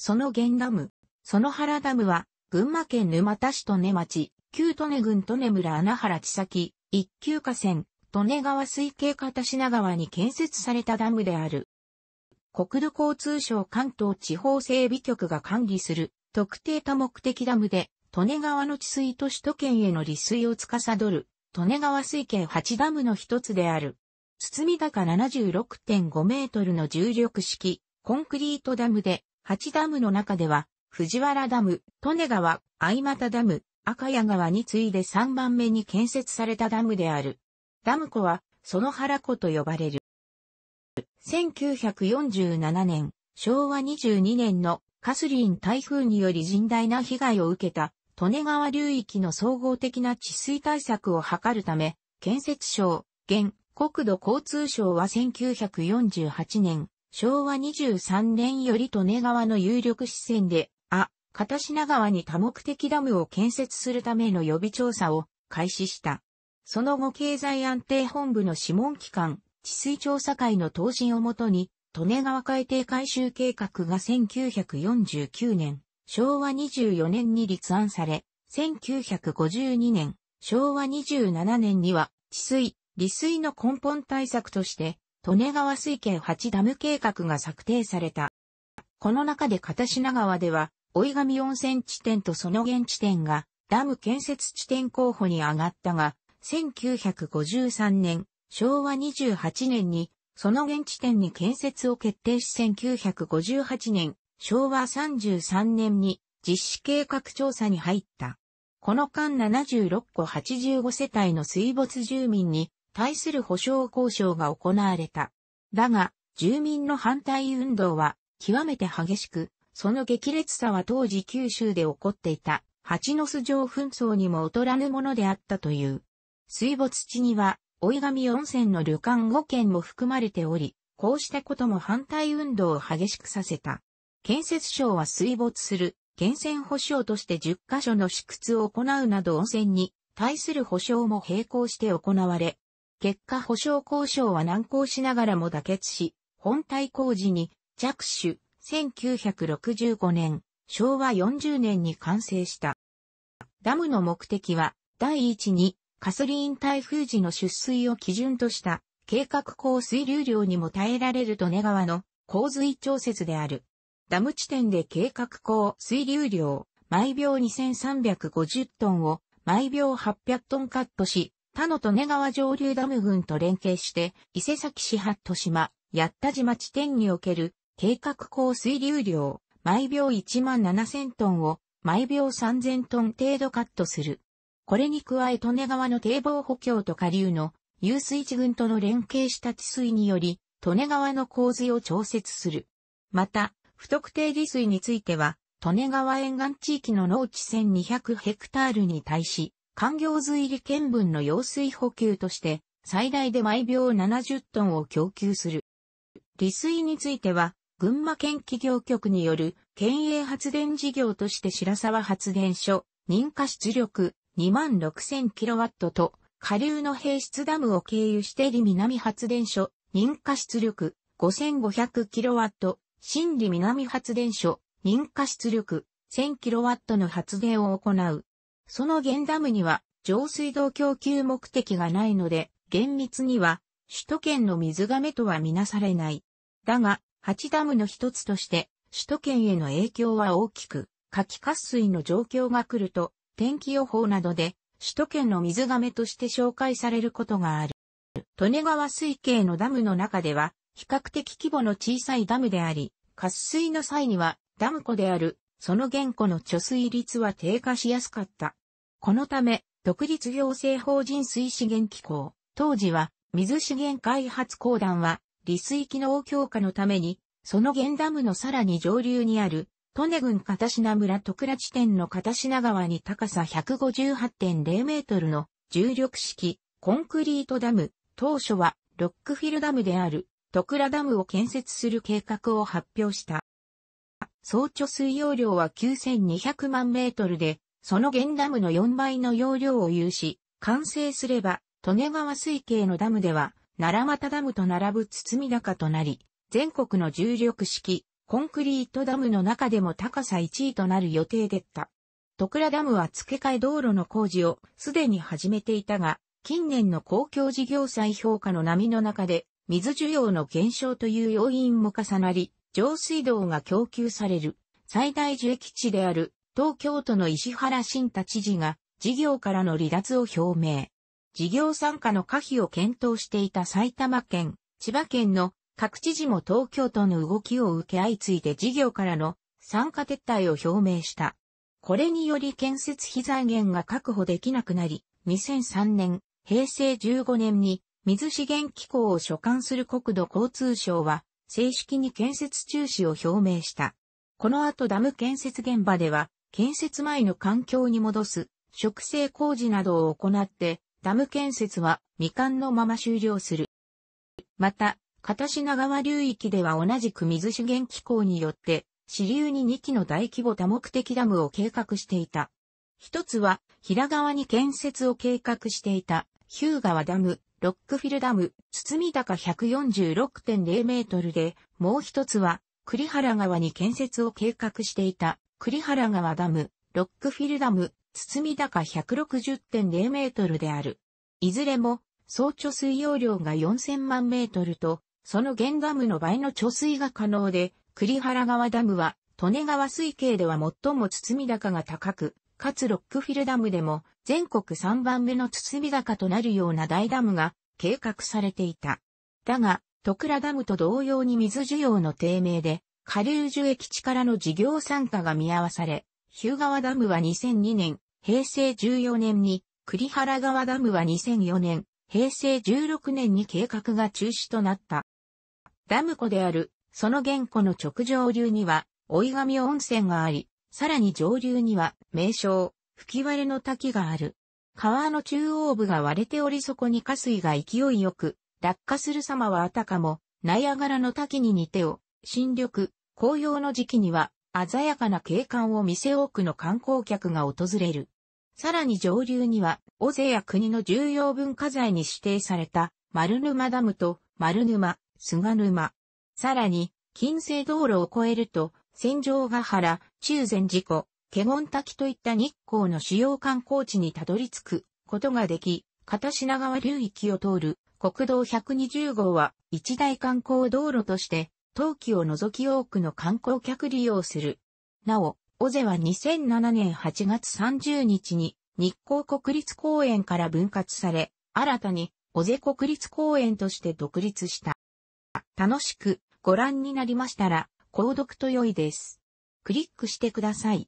その源ダム、その原ダムは、群馬県沼田市利根町、旧利根郡利根村穴原地崎、一級河川、利根川水系片品川に建設されたダムである。国土交通省関東地方整備局が管理する特定多目的ダムで、利根川の治水と首都圏への利水を司る、利根川水系8ダムの一つである。堤高76.5メートルの重力式、コンクリートダムで、8ダムの中では、藤原ダム、利根川、相又ダム、赤谷川に次いで3番目に建設されたダムである。ダム湖は、その原湖と呼ばれる。1947年、昭和22年のカスリン台風により甚大な被害を受けた、利根川流域の総合的な治水対策を図るため、建設省、現、国土交通省は1948年、昭和23年より利根川の有力支線で、あ、片品川に多目的ダムを建設するための予備調査を開始した。その後経済安定本部の諮問機関、治水調査会の答申をもとに、利根川海底改修計画が1949年、昭和24年に立案され、1952年、昭和27年には、治水、利水の根本対策として、利根川水系8ダム計画が策定された。この中で片品川では、追上温泉地点とその現地点が、ダム建設地点候補に上がったが、1953年、昭和28年に、その現地点に建設を決定し1958年、昭和33年に実施計画調査に入った。この間76個85世帯の水没住民に対する保障交渉が行われた。だが、住民の反対運動は極めて激しく、その激烈さは当時九州で起こっていた蜂の巣状紛争にも劣らぬものであったという。水没地には、追神温泉の旅館5軒も含まれており、こうしたことも反対運動を激しくさせた。建設省は水没する、源泉保障として10カ所の試屈を行うなど温泉に対する保障も並行して行われ、結果保証交渉は難航しながらも妥結し、本体工事に着手、1965年、昭和40年に完成した。ダムの目的は、第一に、カスリーン台風時の出水を基準とした、計画降水流量にも耐えられる利根川の洪水調節である。ダム地点で計画降水流量、毎秒2350トンを毎秒800トンカットし、他の利根川上流ダム群と連携して、伊勢崎市八戸島、八田島地点における計画降水流量、毎秒1万7000トンを毎秒3000トン程度カットする。これに加え利根川の堤防補強と下流の遊水地群との連携した治水により、利根川の洪水を調節する。また、不特定利水については、利根川沿岸地域の農地1200ヘクタールに対し、環境水利県分の用水補給として、最大で毎秒70トンを供給する。利水については、群馬県企業局による県営発電事業として白沢発電所、認可出力2 6 0 0 0ットと下流の平質ダムを経由して利南発電所、認可出力5 5 0 0ット、新利南発電所、認可出力1 0 0 0ットの発電を行う。その原ダムには上水道供給目的がないので、厳密には首都圏の水亀とはみなされない。だが、八ダムの一つとして、首都圏への影響は大きく、夏季渇水の状況が来ると、天気予報などで、首都圏の水亀として紹介されることがある。利根川水系のダムの中では、比較的規模の小さいダムであり、渇水の際には、ダム湖であるその言語の貯水率は低下しやすかった。このため、独立行政法人水資源機構、当時は水資源開発公団は、利水機能強化のために、その原ダムのさらに上流にある、利根郡片品村徳倉地点の片品川に高さ158.0メートルの重力式コンクリートダム、当初はロックフィルダムである徳倉ダムを建設する計画を発表した。総貯水容量は9200万メートルで、その原ダムの4倍の容量を有し、完成すれば、利根川水系のダムでは、奈良又ダムと並ぶ包み高となり、全国の重力式、コンクリートダムの中でも高さ1位となる予定でった。戸倉ダムは付け替え道路の工事をすでに始めていたが、近年の公共事業再評価の波の中で、水需要の減少という要因も重なり、上水道が供給される最大受益地である東京都の石原慎太知事が事業からの離脱を表明。事業参加の可否を検討していた埼玉県、千葉県の各知事も東京都の動きを受け相次いで事業からの参加撤退を表明した。これにより建設費財源が確保できなくなり、2003年、平成15年に水資源機構を所管する国土交通省は正式に建設中止を表明した。この後ダム建設現場では、建設前の環境に戻す、植生工事などを行って、ダム建設は未完のまま終了する。また、片品川流域では同じく水資源機構によって、支流に2基の大規模多目的ダムを計画していた。一つは、平川に建設を計画していたヒューガワダム、ロックフィルダム、み高146.0メートルで、もう一つは、栗原川に建設を計画していた、栗原川ダム、ロックフィルダム、み高160.0メートルである。いずれも、総貯水容量が4000万メートルと、その原ダムの倍の貯水が可能で、栗原川ダムは、利根川水系では最もみ高が高く、かつロックフィルダムでも全国3番目の包み坂となるような大ダムが計画されていた。だが、トクラダムと同様に水需要の低迷で、下流樹液地からの事業参加が見合わされ、日向川ダムは2002年、平成14年に、栗原川ダムは2004年、平成16年に計画が中止となった。ダム湖である、その原湖の直上流には、追神温泉があり、さらに上流には名称、吹き割れの滝がある。川の中央部が割れておりそこに下水が勢いよく、落下する様はあたかも、ナイアガラの滝に似てを、新緑、紅葉の時期には、鮮やかな景観を見せ多くの観光客が訪れる。さらに上流には、尾瀬や国の重要文化財に指定された、丸沼ダムと、丸沼、菅沼。さらに、近世道路を越えると、戦場ヶ原、中禅寺湖、華厳滝といった日光の主要観光地にたどり着くことができ、片品川流域を通る国道120号は一大観光道路として、冬季を除き多くの観光客利用する。なお、尾瀬は2007年8月30日に日光国立公園から分割され、新たに尾瀬国立公園として独立した。楽しくご覧になりましたら、購読と良いです。クリックしてください。